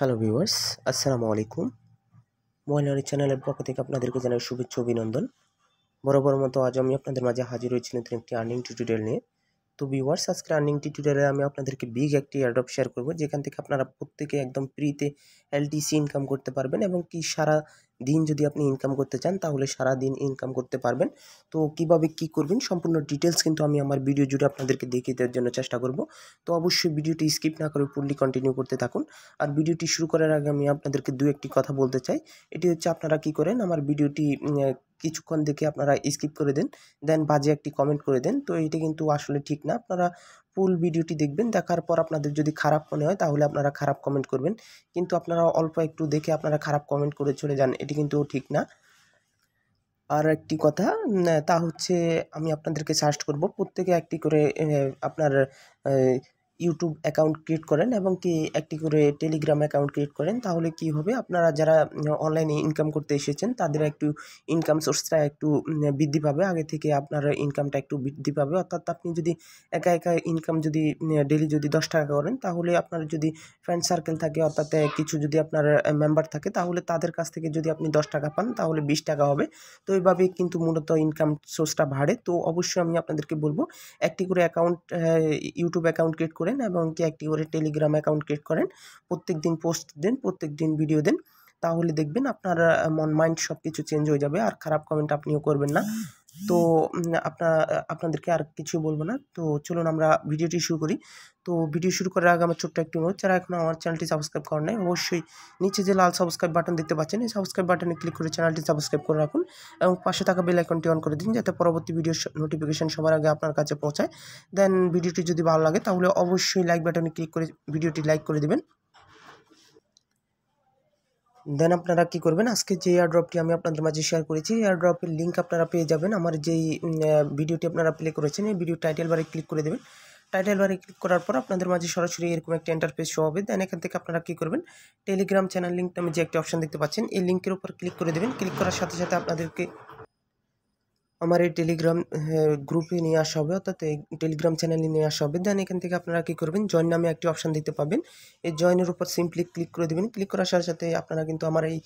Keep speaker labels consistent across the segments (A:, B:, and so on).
A: hello viewers আসসালামু আলাইকুম মহিলারি চ্যানেলের পক্ষ থেকে আপনাদেরকে জানাই শুভেচ্ছা অভিনন্দন বরাবর মতো আজ আমি আপনাদের মাঝে হাজির হয়েছি নতুন একটি আর্নিং টিউটোরিয়াল নিয়ে তো ভিউয়ার্স আজকে আর্নিং টিউটোরিয়ালে আমি আপনাদেরকে বিগ একটি অ্যাডপ শেয়ার করব যেখান থেকে আপনারা প্রত্যেকে একদম ফ্রিতে এলটিসি ইনকাম করতে পারবেন এবং কি সারা দিন যদি আপনি ইনকাম করতে চান তাহলে সারা দিন ইনকাম করতে পারবেন তো কিভাবে কি করবেন সম্পূর্ণ ডিটেলস কিন্তু আমি আমার ভিডিও জুড়ে আপনাদেরকে দেখিয়ে দেওয়ার জন্য চেষ্টা করব তো অবশ্যই ভিডিওটি স্কিপ না করে ফুললি কন্টিনিউ করতে থাকুন আর ভিডিওটি শুরু করার আগে আমি আপনাদেরকে দু একটি কথা বলতে চাই এটি হচ্ছে আপনারা কি করেন আমার ভিডিওটি কিছুক্ষণ দেখে আপনারা স্কিপ করে দেন দেন বাজে একটি কমেন্ট করে দেন তো এটি কিন্তু আসলে ঠিক না আপনারা ফুল ভিডিওটি দেখবেন দেখার পর আপনাদের যদি খারাপ মনে হয় তাহলে আপনারা খারাপ কমেন্ট করবেন কিন্তু আপনারা অল্প একটু দেখে আপনারা খারাপ কমেন্ট করে চলে যান এটি কিন্তু ঠিক না আর একটি কথা তা হচ্ছে আমি আপনাদেরকে সার্চ করব প্রত্যেকে একটি করে আপনার ইউটিউব অ্যাকাউন্ট ক্রিয়েট করেন এবং কি একটি করে টেলিগ্রাম অ্যাকাউন্ট ক্রিয়েট করেন তাহলে কি হবে আপনারা যারা অনলাইনে ইনকাম করতে এসেছেন তাদের একটু ইনকাম সোর্সটা একটু বৃদ্ধি পাবে আগে থেকে আপনার ইনকামটা একটু বৃদ্ধি পাবে অর্থাৎ আপনি যদি একা একা ইনকাম যদি ডেলি যদি দশ টাকা করেন তাহলে আপনার যদি ফ্রেন্ড সার্কেল থাকে অর্থাৎ কিছু যদি আপনার মেম্বার থাকে তাহলে তাদের কাছ থেকে যদি আপনি দশ টাকা পান তাহলে বিশ টাকা হবে তো এইভাবে কিন্তু মূলত ইনকাম সোর্সটা বাড়ে তো অবশ্যই আমি আপনাদেরকে বলবো একটি করে অ্যাকাউন্ট ইউটিউব অ্যাকাউন্ট ক্রিয়েট করেন এবং কি একটি করে টেলিগ্রাম অ্যাকাউন্ট ক্রিয়েট করেন প্রত্যেক দিন পোস্ট দেন প্রত্যেক দিন ভিডিও দেন তাহলে দেখবেন আপনার মন মাইন্ড সব কিছু চেঞ্জ হয়ে যাবে আর খারাপ কমেন্ট আপনিও করবেন না তো আপনা আপনাদেরকে আর কিছু বলবো না তো চলুন আমরা ভিডিওটি শুরু করি তো ভিডিও শুরু করার আগে আমার ছোট্ট একটি অনুরোধ যারা এখন আমার চ্যানেলটি সাবস্ক্রাইব করেন নাই অবশ্যই নিচে যে লাল সাবস্ক্রাইব বাটন দেখতে পাচ্ছেন এই সাবস্ক্রাইব বাটনে ক্লিক করে চ্যানেলটি সাবস্ক্রাইব করে রাখুন এবং পাশে থাকা বেল আইকনটি অন করে দিন যাতে পরবর্তী ভিডিও নোটিফিকেশান সবার আগে আপনার কাছে পৌঁছায় দেন ভিডিওটি যদি ভালো লাগে তাহলে অবশ্যই লাইক বাটনে ক্লিক করে ভিডিওটি লাইক করে দেবেন দেন আপনারা কি করবেন আজকে যে এয়ারড্রপটি আমি আপনাদের মাঝে শেয়ার করেছি এয়ারড্রপের লিঙ্ক আপনারা পেয়ে যাবেন আমার যেই ভিডিওটি আপনারা প্লে করেছেন এই ভিডিও টাইটেল বারে ক্লিক করে দেবেন টাইটেল বারে ক্লিক করার পর আপনাদের মাঝে সরাসরি এরকম একটা ইন্টারফেস শো হবে দেন এখান থেকে আপনারা কী করবেন টেলিগ্রাম চ্যানেল লিঙ্ক নামে যে একটি অপশান দেখতে পাচ্ছেন এই লিঙ্কের উপর ক্লিক করে দেবেন ক্লিক করার সাথে সাথে আপনাদেরকে আমার এই টেলিগ্রাম হ্যাঁ, গ্রুপে নিয়ে আসা হবে অর্থাৎ এই টেলিগ্রাম চ্যানেলে নিয়ে আসা হবে দেন এখান থেকে আপনারা কী করবেন জয়েন নামে একটি অপশান দিতে পাবেন এই জয়েনের উপর সিম্পলি ক্লিক করে দেবেন ক্লিক করার সাথে সাথে আপনারা কিন্তু আমার এই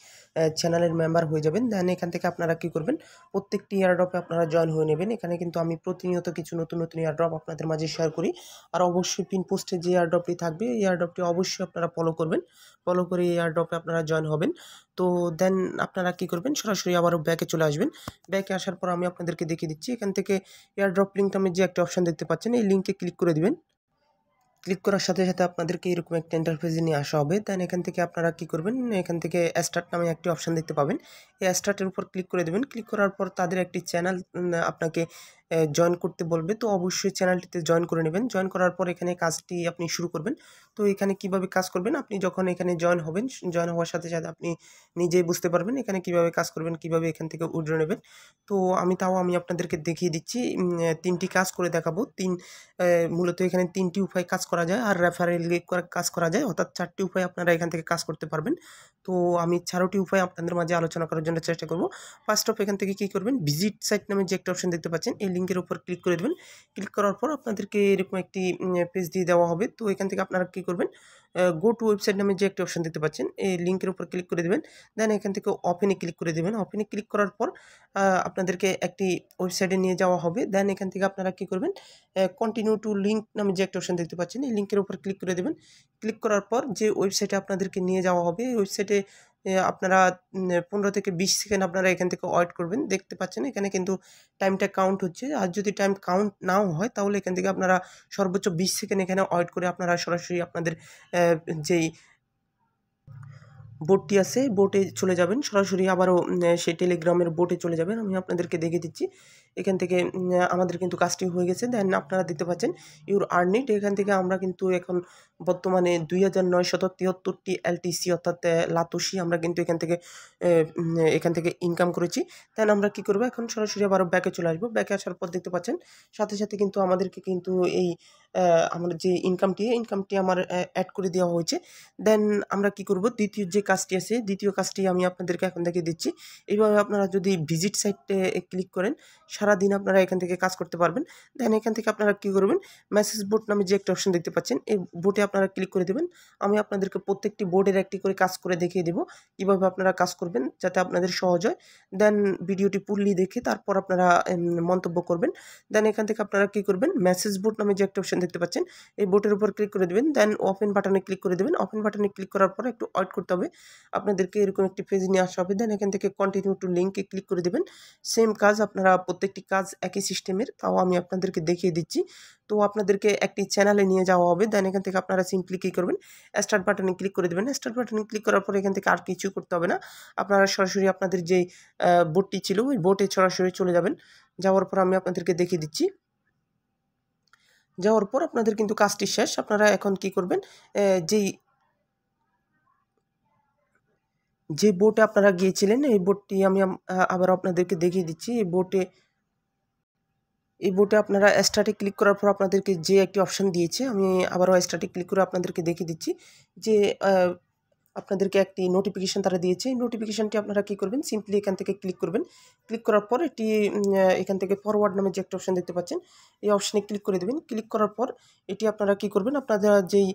A: চ্যানেলের মেম্বার হয়ে যাবেন দেন এখান থেকে আপনারা কী করবেন প্রত্যেকটি এয়ারড্রপে আপনারা জয়েন হয়ে নেবেন এখানে কিন্তু আমি প্রতিনিয়ত কিছু নতুন নতুন এয়ারড্রপ আপনাদের মাঝে শেয়ার করি আর অবশ্যই পিন পোস্টে যে এয়ারড্রপটি থাকবে এই এয়ারড্রপটি অবশ্যই আপনারা ফলো করবেন ফলো করে এই এয়ারড্রপে আপনারা জয়েন হবেন তো দেন আপনারা কী করবেন সরাসরি আবারও ব্যাকে চলে আসবেন ব্যাকে আসার পর আমি আপনাদেরকে দেখিয়ে দিচ্ছি এখান থেকে এয়ারড্রপ লিঙ্ক নামে যে একটা অপশান দেখতে পাচ্ছেন এই লিঙ্কে ক্লিক করে দেবেন ক্লিক করার সাথে সাথে আপনাদেরকে এরকম একটা ইন্টারফেসে নিয়ে আসা হবে দেন এখান থেকে আপনারা কি করবেন এখান থেকে অ্যাস্টার্ট নামে একটি অপশান দেখতে পাবেন এই অ্যাস্টার্টের উপর ক্লিক করে দেবেন ক্লিক করার পর তাদের একটি চ্যানেল আপনাকে জয়েন করতে বলবে তো অবশ্যই চ্যানেলটিতে জয়েন করে নেবেন জয়েন করার পর এখানে কাজটি আপনি শুরু করবেন তো এখানে কিভাবে কাজ করবেন আপনি যখন এখানে জয়েন হবেন জয়েন হওয়ার সাথে সাথে আপনি নিজেই বুঝতে পারবেন এখানে কিভাবে কাজ করবেন কিভাবে এখান থেকে উড্রে নেবেন তো আমি তাও আমি আপনাদেরকে দেখিয়ে দিচ্ছি তিনটি কাজ করে দেখাবো তিন মূলত এখানে তিনটি উপায় কাজ করা যায় আর রেফারেল কাজ করা যায় অর্থাৎ চারটি উপায় আপনারা এখান থেকে কাজ করতে পারবেন তো আমি চারোটি উপায় আপনাদের মাঝে আলোচনা করার জন্য চেষ্টা করব ফার্স্ট অফ এখান থেকে কী করবেন ভিজিট সাইট নামে যে একটা অপশন দেখতে পাচ্ছেন এই লিঙ্কের উপর ক্লিক করে দেবেন ক্লিক করার পর আপনাদেরকে এরকম একটি পেজ দিয়ে দেওয়া হবে তো এখান থেকে আপনারা কী করবেন গো টু ওয়েবসাইট নামে যে একটি অপশান দিতে পাচ্ছেন এই লিঙ্কের উপর ক্লিক করে দেবেন দেন এখান থেকে অপেনে ক্লিক করে দেবেন অফেনে ক্লিক করার পর আপনাদেরকে একটি ওয়েবসাইটে নিয়ে যাওয়া হবে দেন এখান থেকে আপনারা কী করবেন কন্টিনিউ টু লিঙ্ক নামে যে একটা অপশান দেখতে পাচ্ছেন এই লিঙ্কের উপর ক্লিক করে দেবেন ক্লিক করার পর যে ওয়েবসাইটে আপনাদেরকে নিয়ে যাওয়া হবে ওয়েবসাইটে আপনারা পনেরো থেকে বিশ সেকেন্ড আপনারা এখান থেকে ওয়েট করবেন দেখতে পাচ্ছেন এখানে কিন্তু টাইমটা কাউন্ট হচ্ছে আর যদি টাইম কাউন্ট নাও হয় তাহলে এখান থেকে আপনারা সর্বোচ্চ বিশ সেকেন্ড এখানে ওয়েট করে আপনারা সরাসরি আপনাদের যেই বোটটি আছে বোটে চলে যাবেন সরাসরি আবারও সেই টেলিগ্রামের বোটে চলে যাবেন আমি আপনাদেরকে দেখে দিচ্ছি এখান থেকে আমাদের কিন্তু কাজটি হয়ে গেছে দেন আপনারা দিতে পাচ্ছেন ইউর আর্নিট এখান থেকে আমরা কিন্তু এখন বর্তমানে দুই হাজার নয়শত তিয়াত্তরটি এলটিসি অর্থাৎ লাতুসি আমরা কিন্তু এখান থেকে এখান থেকে ইনকাম করেছি দেন আমরা কি করব এখন সরাসরি আবারও ব্যাকে চলে আসবো ব্যাকে আসার পর দেখতে পাচ্ছেন সাথে সাথে কিন্তু আমাদেরকে কিন্তু এই আমার যে ইনকামটি ইনকামটি আমার অ্যাড করে দেওয়া হয়েছে দেন আমরা কি করব দ্বিতীয় যে কাজটি আছে দ্বিতীয় কাজটি আমি আপনাদেরকে এখন দেখে দিচ্ছি এইভাবে আপনারা যদি ভিজিট সাইটে ক্লিক করেন সারাদিন আপনারা এখান থেকে কাজ করতে পারবেন দেন এখান থেকে আপনারা কী করবেন মেসেজ বোর্ড নামে যে একটা অপশন দেখতে পাচ্ছেন এই বোর্ডে আপনারা ক্লিক করে দেবেন আমি আপনাদেরকে প্রত্যেকটি বোর্ডের একটি করে কাজ করে দেখিয়ে দেবো কীভাবে আপনারা কাজ করবেন যাতে আপনাদের সহজ হয় দেন ভিডিওটি পুরলি দেখে তারপর আপনারা মন্তব্য করবেন দেন এখান থেকে আপনারা কী করবেন মেসেজ বোর্ড নামে যে একটা অপশন দেখতে পাচ্ছেন এই বোর্ডের উপর ক্লিক করে দেবেন দেন ওপেন বাটনে ক্লিক করে দেবেন ওপেন বাটনে ক্লিক করার পর একটু ওয়েট করতে হবে আপনাদেরকে এরকম একটি পেজ নিয়ে আসা হবে দেন এখান থেকে কন্টিনিউ টু লিঙ্কে ক্লিক করে দেবেন সেম কাজ আপনারা প্রত্যেক প্রত্যেকটি কাজ একই সিস্টেমের তাও আমি আপনাদেরকে দেখিয়ে দিচ্ছি তো আপনাদেরকে একটি চ্যানেলে নিয়ে যাওয়া হবে দেন এখান থেকে আপনারা সিম্পলি কী করবেন স্টার্ট বাটনে ক্লিক করে দেবেন স্টার্ট বাটনে ক্লিক করার পরে এখান থেকে আর কিছু করতে হবে না আপনারা সরাসরি আপনাদের যে বোটটি ছিল ওই বোটে সরাসরি চলে যাবেন যাওয়ার পর আমি আপনাদেরকে দেখিয়ে দিচ্ছি যাওয়ার পর আপনাদের কিন্তু কাজটি শেষ আপনারা এখন কি করবেন যেই যে বোটে আপনারা গিয়েছিলেন এই বোটটি আমি আবার আপনাদেরকে দেখিয়ে দিচ্ছি এই বোটে এই বোর্ডে আপনারা স্টার্টে ক্লিক করার পর আপনাদেরকে যে একটি অপশান দিয়েছে আমি আবারও স্টার্টে ক্লিক করে আপনাদেরকে দেখিয়ে দিচ্ছি যে আপনাদেরকে একটি নোটিফিকেশান তারা দিয়েছে নোটিফিকেশানটি আপনারা কী করবেন সিম্পলি এখান থেকে ক্লিক করবেন ক্লিক করার পর এটি এখান থেকে ফরওয়ার্ড নামে যে একটা অপশান দেখতে পাচ্ছেন এই অপশানে ক্লিক করে দেবেন ক্লিক করার পর এটি আপনারা কী করবেন আপনারা যেই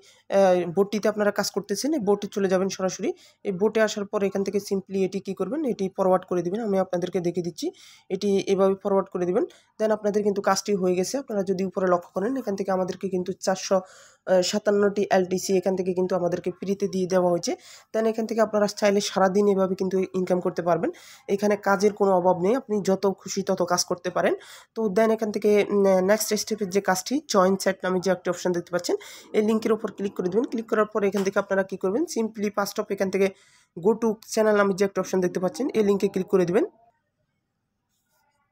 A: বোর্ডটিতে আপনারা কাজ করতেছেন এই বোর্ডে চলে যাবেন সরাসরি এই বোর্ডে আসার পর এখান থেকে সিম্পলি এটি কী করবেন এটি ফরওয়ার্ড করে দেবেন আমি আপনাদেরকে দেখে দিচ্ছি এটি এভাবে ফরওয়ার্ড করে দেবেন দেন আপনাদের কিন্তু কাজটি হয়ে গেছে আপনারা যদি উপরে লক্ষ্য করেন এখান থেকে আমাদেরকে কিন্তু চারশো সাতান্নটি এলটিসি এখান থেকে কিন্তু আমাদেরকে ফ্রিতে দিয়ে দেওয়া হয়েছে দেন এখান থেকে আপনারা চাইলে সারাদিন এভাবে কিন্তু ইনকাম করতে পারবেন এখানে কাজের কোনো অভাব নেই আপনি যত খুশি তত কাজ করতে পারেন তো দেন এখান থেকে নেক্সট স্টেপের যে কাজটি জয়েন্ট সেট নামে যে একটি অপশান দেখতে পাচ্ছেন এই লিঙ্কের উপর ক্লিক করে দেবেন ক্লিক করার পর এখান থেকে আপনারা কী করবেন সিম্পলি পাস্টপ এখান থেকে গো টু চ্যানেল নামে যে একটি অপশান দেখতে পাচ্ছেন এই লিঙ্কে ক্লিক করে দেবেন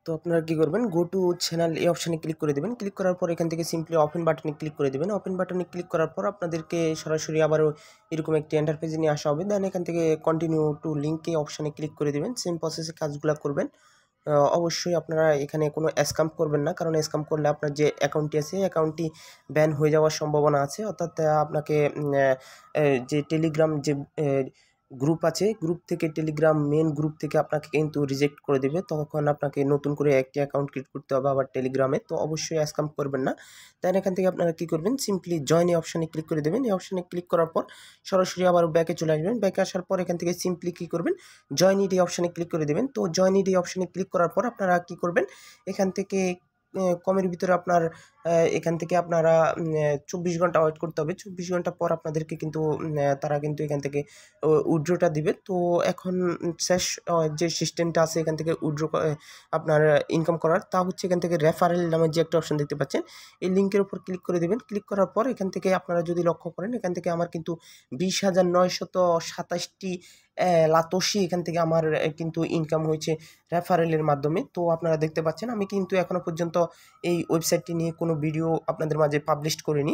A: তো আপনারা কী করবেন গো টু চ্যানেল এই অপশানে ক্লিক করে দেবেন ক্লিক করার পর এখান থেকে সিম্পলি অপেন বাটনে ক্লিক করে দেবেন অপেন বাটনে ক্লিক করার পর আপনাদেরকে সরাসরি আবারও এরকম একটি এন্টারপেজে নিয়ে আসা হবে দেন এখান থেকে কন্টিনিউ টু লিঙ্কে অপশানে ক্লিক করে দেবেন সেম প্রসেসে কাজগুলো করবেন অবশ্যই আপনারা এখানে কোনো স্ক্যাম করবেন না কারণ স্ক্যাম করলে আপনার যে অ্যাকাউন্টটি আছে অ্যাকাউন্টটি ব্যান হয়ে যাওয়ার সম্ভাবনা আছে অর্থাৎ আপনাকে যে টেলিগ্রাম যে গ্রুপ আছে গ্রুপ থেকে টেলিগ্রাম মেন গ্রুপ থেকে আপনাকে কিন্তু রিজেক্ট করে দেবে তখন আপনাকে নতুন করে একটি অ্যাকাউন্ট ক্রিয়েট করতে হবে আবার টেলিগ্রামে তো অবশ্যই অ্যাসকাম করবেন না তাই এখান থেকে আপনারা কী করবেন সিম্পলি জয়েন এ অপশানে ক্লিক করে দেবেন এই অপশানে ক্লিক করার পর সরাসরি আবার ব্যাকে চলে আসবেন ব্যাকে আসার পর এখান থেকে সিম্পলি কী করবেন জয়েন ইডি অপশানে ক্লিক করে দেবেন তো জয়েন ইডি অপশানে ক্লিক করার পর আপনারা কী করবেন এখান থেকে কমের ভিতরে আপনার এখান থেকে আপনারা চব্বিশ ঘন্টা ওয়েট করতে হবে চব্বিশ ঘন্টা পর আপনাদেরকে কিন্তু তারা কিন্তু এখান থেকে উইড্রোটা দিবে তো এখন শেষ যে সিস্টেমটা আছে এখান থেকে উইড্রো আপনার ইনকাম করার তা হচ্ছে এখান থেকে রেফারেল নামের যে একটা অপশন দেখতে পাচ্ছেন এই লিঙ্কের উপর ক্লিক করে দেবেন ক্লিক করার পর এখান থেকে আপনারা যদি লক্ষ্য করেন এখান থেকে আমার কিন্তু বিশ হাজার নয়শত সাতাশটি লাতসি এখান থেকে আমার কিন্তু ইনকাম হয়েছে রেফারেলের মাধ্যমে তো আপনারা দেখতে পাচ্ছেন আমি কিন্তু এখনও পর্যন্ত এই ওয়েবসাইটটি নিয়ে কোনো ভিডিও আপনাদের মাঝে পাবলিশ করিনি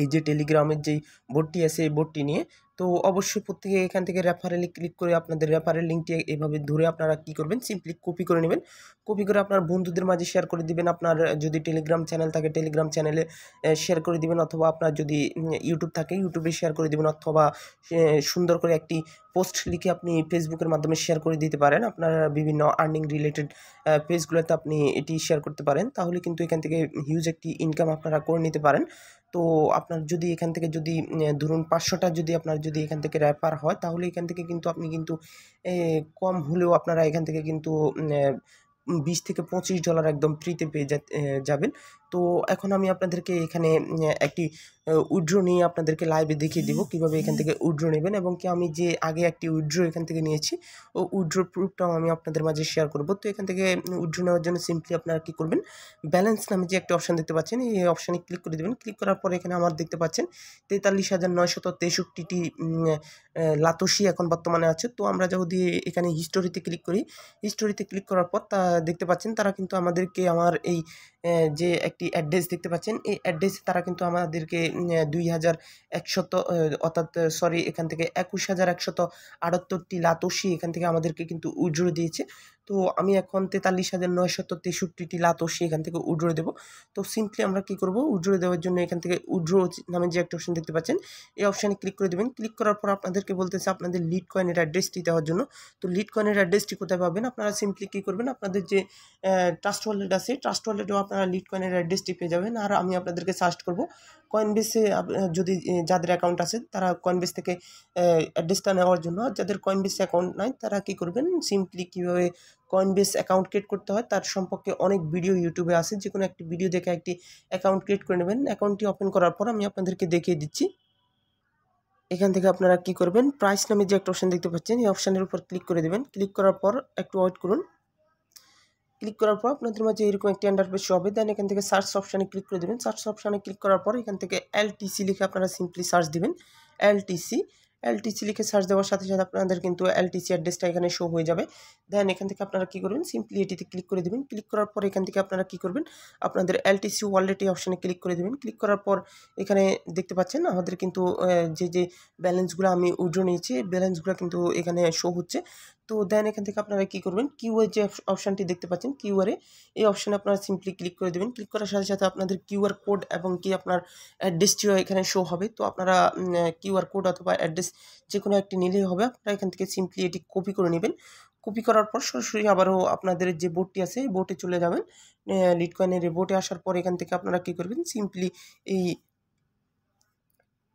A: এই যে টেলিগ্রামের যেই বোর্ডটি আছে এই বোর্ডটি নিয়ে তো অবশ্যই প্রত্যেকে এখান থেকে রেফারেলে ক্লিক করে আপনাদের রেফারেল লিঙ্কটি এভাবে ধরে আপনারা কি করবেন সিম্পলি কপি করে নেবেন কপি করে আপনার বন্ধুদের মাঝে শেয়ার করে দিবেন আপনার যদি টেলিগ্রাম চ্যানেল থাকে টেলিগ্রাম চ্যানেলে শেয়ার করে দিবেন অথবা আপনার যদি ইউটিউব থাকে ইউটিউবে শেয়ার করে দিবেন অথবা সুন্দর করে একটি পোস্ট লিখে আপনি ফেসবুকের মাধ্যমে শেয়ার করে দিতে পারেন আপনার বিভিন্ন আর্নিং রিলেটেড পেজগুলোতে আপনি এটি শেয়ার করতে পারেন তাহলে কিন্তু এখান থেকে হিউজ একটি ইনকাম আপনারা করে নিতে পারেন তো আপনার যদি এখান থেকে যদি ধরুন পাঁচশোটা যদি আপনার যদি এখান থেকে র্যাপার হয় তাহলে এখান থেকে কিন্তু আপনি কিন্তু কম হলেও আপনারা এখান থেকে কিন্তু বিশ থেকে পঁচিশ ডলার একদম ফ্রিতে পেয়ে যাবেন তো এখন আমি আপনাদেরকে এখানে একটি উইড্রো নিয়ে আপনাদেরকে লাইভে দেখিয়ে দিব কিভাবে এখান থেকে উইড্রো নেবেন এবং কি আমি যে আগে একটি উইড্রো এখান থেকে নিয়েছি ও উইড্রো প্রুফটাও আমি আপনাদের মাঝে শেয়ার করব তো এখান থেকে উইড্রো নেওয়ার জন্য সিম্পলি আপনারা কী করবেন ব্যালেন্স নামে যে একটা অপশান দেখতে পাচ্ছেন এই অপশানে ক্লিক করে দেবেন ক্লিক করার পরে এখানে আমার দেখতে পাচ্ছেন তেতাল্লিশ হাজার নয়শত তেষট্টিটি লাতসি এখন বর্তমানে আছে তো আমরা যদি এখানে হিস্টোরিতে ক্লিক করি হিস্টোরিতে ক্লিক করার পর তা দেখতে পাচ্ছেন তারা কিন্তু আমাদেরকে আমার এই যে একটি একটি অ্যাড্রেস দেখতে পাচ্ছেন এই অ্যাড্রেসে তারা কিন্তু আমাদেরকে দুই হাজার একশত অর্থাৎ সরি এখান থেকে একুশ হাজার একশত আটাত্তরটি লাতসি এখান থেকে আমাদেরকে কিন্তু উজড়ো দিয়েছে তো আমি এখন তেতাল্লিশ হাজার নয়শত তেষট্টিটি লাতসি এখান থেকে উড্রো দেবো তো সিম্পলি আমরা কী করব উড্রো দেওয়ার জন্য এখান থেকে উড্রো নামে যে একটা অপশন দেখতে পাচ্ছেন এই অপশানে ক্লিক করে দেবেন ক্লিক করার পর আপনাদেরকে বলতেছে আপনাদের লিড কয়েনের অ্যাড্রেসটি দেওয়ার জন্য তো লিড কয়েনের অ্যাড্রেসটি কোথায় পাবেন আপনারা সিম্পলি কী করবেন আপনাদের যে ট্রাস্ট ওয়ালেট আছে ট্রাস্ট ওয়ালেটেও আপনারা লিড কয়েনের অ্যাড্রেসটি পেয়ে যাবেন আর আমি আপনাদেরকে সার্চ করবো কয়েনবেসে যদি যাদের অ্যাকাউন্ট আছে তারা কয়েনবেস থেকে অ্যাড্রেসটা নেওয়ার জন্য যাদের কয়েনবেস অ্যাকাউন্ট নাই তারা কি করবেন সিম্পলি কীভাবে কয়েনবেস অ্যাকাউন্ট ক্রিয়েট করতে হয় তার সম্পর্কে অনেক ভিডিও ইউটিউবে আছে যে কোনো একটি ভিডিও দেখে একটি অ্যাকাউন্ট ক্রিয়েট করে নেবেন অ্যাকাউন্টটি ওপেন করার পর আমি আপনাদেরকে দেখিয়ে দিচ্ছি এখান থেকে আপনারা কি করবেন প্রাইস নামে যে একটা অপশান দেখতে পাচ্ছেন এই অপশানের উপর ক্লিক করে দেবেন ক্লিক করার পর একটু ওয়েট করুন ক্লিক করার পর আপনাদের মাঝে এরকম একটি অ্যান্ডারপেজ হবে দেন এখান থেকে সার্চ অপশানে ক্লিক করে দেবেন সার্চ অপশানে ক্লিক করার পর এখান থেকে এলটিসি লিখে আপনারা সিম্পলি সার্চ দিবেন এলটিসি এলটিসি লিখে সার্চ দেওয়ার সাথে সাথে আপনাদের কিন্তু এলটিসি অ্যাড্রেসটা এখানে শো হয়ে যাবে দেন এখান থেকে আপনারা কী করবেন সিম্পলি এটিতে ক্লিক করে দেবেন ক্লিক করার পর এখান থেকে আপনারা কী করবেন আপনাদের এলটিসি ওয়ালেট এই অপশানে ক্লিক করে দেবেন ক্লিক করার পর এখানে দেখতে পাচ্ছেন আমাদের কিন্তু যে যে ব্যালেন্সগুলো আমি উইড্রো নিয়েছি ব্যালেন্সগুলো কিন্তু এখানে শো হচ্ছে তো দেন এখান থেকে আপনারা কী করবেন কিউআর যে অপশানটি দেখতে পাচ্ছেন কিউআরে এই অপশানে আপনারা সিম্পলি ক্লিক করে দেবেন ক্লিক করার সাথে সাথে আপনাদের কিউআর কোড এবং কি আপনার অ্যাড্রেসটিও এখানে শো হবে তো আপনারা কিউআর কোড অথবা অ্যাড্রেস যে কোনো একটি নিলেই হবে আপনারা এখান থেকে সিম্পলি এটি কপি করে নেবেন কপি করার পর সরাসরি আবারও আপনাদের যে বোর্ডটি আছে এই বোর্ডে চলে যাবেন লিটকয়েনের বোর্ডে আসার পর এখান থেকে আপনারা কী করবেন সিম্পলি এই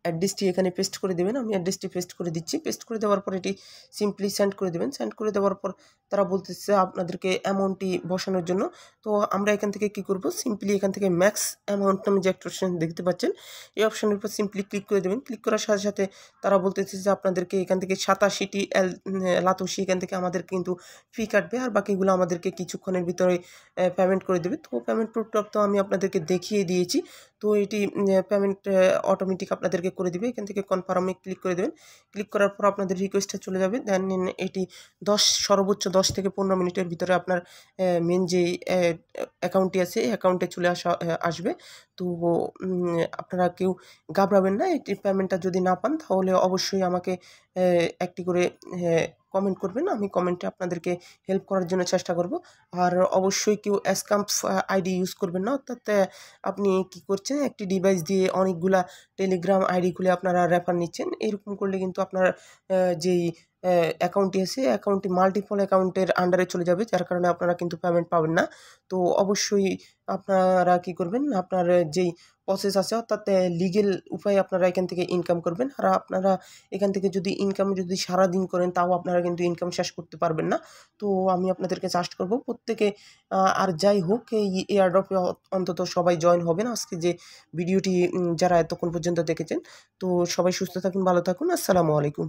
A: অ্যাড্রেসটি এখানে পেস্ট করে দেবেন আমি অ্যাড্রেসটি পেস্ট করে দিচ্ছি পেস্ট করে দেওয়ার পর এটি সিম্পলি সেন্ড করে দেবেন সেন্ড করে দেওয়ার পর তারা বলতেছে আপনাদেরকে অ্যামাউন্টটি বসানোর জন্য তো আমরা এখান থেকে কি করব সিম্পলি এখান থেকে ম্যাক্স অ্যামাউন্ট নামে যে একটা অপশান দেখতে পাচ্ছেন এই অপশানের উপর সিম্পলি ক্লিক করে দেবেন ক্লিক করার সাথে সাথে তারা বলতেছে যে আপনাদেরকে এখান থেকে সাতাশিটি লাতুসি এখান থেকে আমাদের কিন্তু ফি কাটবে আর বাকিগুলো আমাদেরকে কিছুক্ষণের ভিতরে পেমেন্ট করে দেবে তো পেমেন্ট প্রুফটা তো আমি আপনাদেরকে দেখিয়ে দিয়েছি তো এটি পেমেন্ট অটোমেটিক আপনাদেরকে করে দিবে এখান থেকে কনফার্মে ক্লিক করে দেবেন ক্লিক করার পর আপনাদের রিকোয়েস্টটা চলে যাবে দেন এটি দশ সর্বোচ্চ দশ থেকে পনেরো মিনিটের ভিতরে আপনার মেন যে অ্যাকাউন্টটি আছে অ্যাকাউন্টে চলে আসা আসবে তো আপনারা কেউ ঘাবড়াবেন না এই পেমেন্টটা যদি না পান তাহলে অবশ্যই আমাকে একটি করে কমেন্ট করবেন আমি কমেন্টে আপনাদেরকে হেল্প করার জন্য চেষ্টা করব আর অবশ্যই কেউ অ্যাসকাম্প আইডি ইউজ করবেন না অর্থাৎ আপনি কি করছেন একটি ডিভাইস দিয়ে অনেকগুলা টেলিগ্রাম আইডি খুলে আপনারা রেফার নিচ্ছেন এরকম করলে কিন্তু আপনার যেই অ্যাকাউন্টটি এসে অ্যাকাউন্টটি মাল্টিপল অ্যাকাউন্টের আন্ডারে চলে যাবে যার কারণে আপনারা কিন্তু পেমেন্ট পাবেন না তো অবশ্যই আপনারা কি করবেন আপনার যেই প্রসেস আছে অর্থাৎ লিগেল উপায়ে আপনারা এখান থেকে ইনকাম করবেন আর আপনারা এখান থেকে যদি ইনকাম যদি সারা দিন করেন তাও আপনারা কিন্তু ইনকাম শেষ করতে পারবেন না তো আমি আপনাদেরকে চার্জ করব প্রত্যেকে আর যাই হোক এই এয়ারড্রপে অন্তত সবাই জয়েন হবেন আজকে যে ভিডিওটি যারা এতক্ষণ পর্যন্ত দেখেছেন তো সবাই সুস্থ থাকুন ভালো থাকুন আসসালামু আলাইকুম